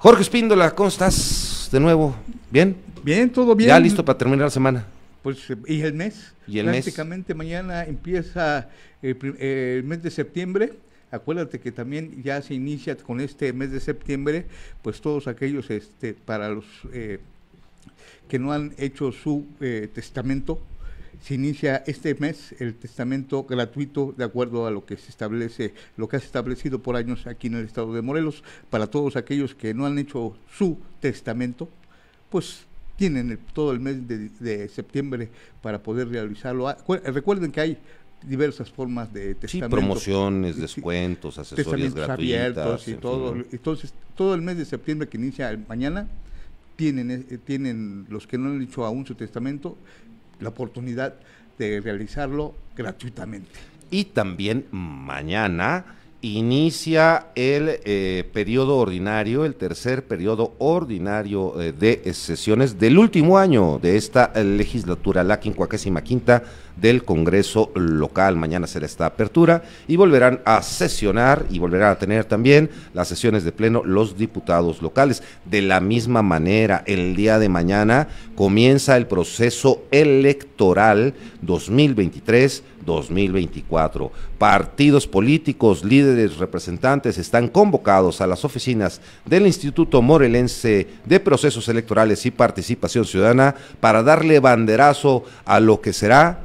Jorge Espíndola, ¿cómo estás de nuevo? ¿Bien? Bien, todo bien. Ya listo para terminar la semana. Pues, y el mes. Y el Prácticamente mañana empieza eh, eh, el, mes de septiembre. Acuérdate que también ya se inicia con este mes de septiembre, pues todos aquellos este, para los eh, que no han hecho su testamento, se inicia este mes el testamento gratuito de acuerdo a lo que se establece, lo que ha establecido por años aquí en el estado de Morelos para todos aquellos que no han hecho su testamento, pues tienen todo el mes de, septiembre para poder realizarlo. Ah, recuerden que hay diversas formas de testamento. promociones, descuentos, asesorías gratuitas. abiertos y todo. Entonces, todo el mes de septiembre que inicia mañana, tienen, eh, tienen los que no han hecho aún su testamento la oportunidad de realizarlo gratuitamente. Y también mañana inicia el eh, periodo ordinario, el tercer periodo ordinario eh, de sesiones del último año de esta legislatura, la quincuagésima quinta del Congreso local. Mañana será esta apertura y volverán a sesionar y volverán a tener también las sesiones de pleno los diputados locales. De la misma manera, el día de mañana comienza el proceso electoral 2023 2024. Partidos políticos, líderes, representantes están convocados a las oficinas del Instituto Morelense de Procesos Electorales y Participación Ciudadana para darle banderazo a lo que será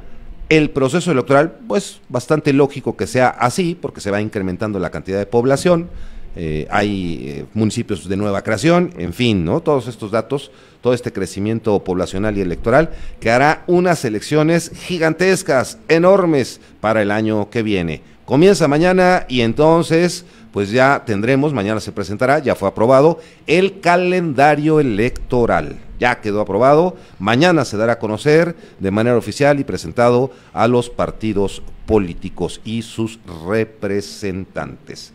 el proceso electoral, pues bastante lógico que sea así, porque se va incrementando la cantidad de población eh, hay eh, municipios de nueva creación, en fin, ¿no? Todos estos datos, todo este crecimiento poblacional y electoral que hará unas elecciones gigantescas, enormes para el año que viene. Comienza mañana y entonces pues ya tendremos, mañana se presentará, ya fue aprobado, el calendario electoral. Ya quedó aprobado, mañana se dará a conocer de manera oficial y presentado a los partidos políticos y sus representantes.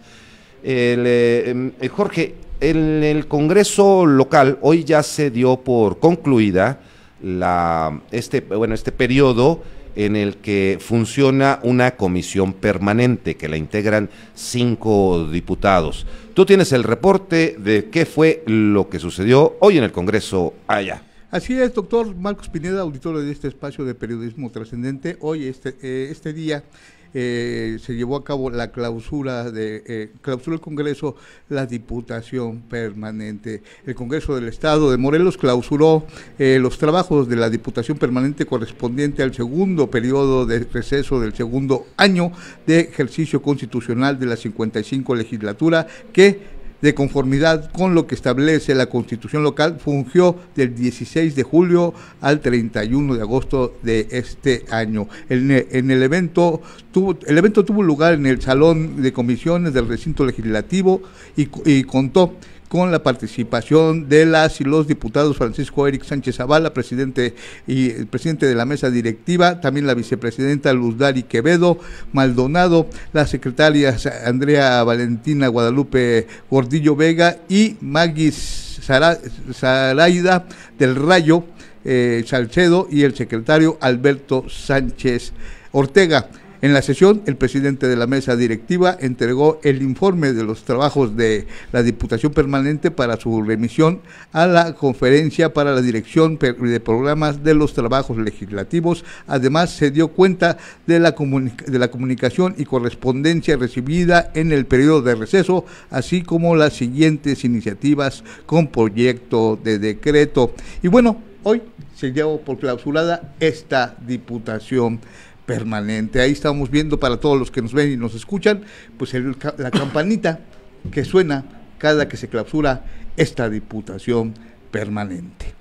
Eh, em, eh, Jorge, en el Congreso local hoy ya se dio por concluida la, este, bueno, este periodo en el que funciona una comisión permanente que la integran cinco diputados. Tú tienes el reporte de qué fue lo que sucedió hoy en el Congreso allá. Así es, doctor Marcos Pineda, auditor de este espacio de periodismo trascendente, hoy este, eh, este día eh, se llevó a cabo la clausura de clausuró eh, clausura del Congreso la Diputación Permanente. El Congreso del Estado de Morelos clausuró eh, los trabajos de la Diputación Permanente correspondiente al segundo periodo de receso del segundo año de ejercicio constitucional de la 55 legislatura que de conformidad con lo que establece la Constitución local, fungió del 16 de julio al 31 de agosto de este año. En, el evento tuvo, el evento tuvo lugar en el Salón de Comisiones del Recinto Legislativo y contó con la participación de las y los diputados Francisco Eric Sánchez Zavala, presidente y presidente de la mesa directiva, también la vicepresidenta Luz Dari Quevedo Maldonado, la secretarias Andrea Valentina Guadalupe Gordillo Vega y Maggie Zaraida del Rayo eh, Salcedo y el secretario Alberto Sánchez Ortega. En la sesión, el presidente de la mesa directiva entregó el informe de los trabajos de la Diputación Permanente para su remisión a la Conferencia para la Dirección de Programas de los Trabajos Legislativos. Además, se dio cuenta de la, de la comunicación y correspondencia recibida en el periodo de receso, así como las siguientes iniciativas con proyecto de decreto. Y bueno, hoy se llevó por clausurada esta Diputación permanente. Ahí estamos viendo para todos los que nos ven y nos escuchan, pues la campanita que suena cada que se clausura esta diputación permanente.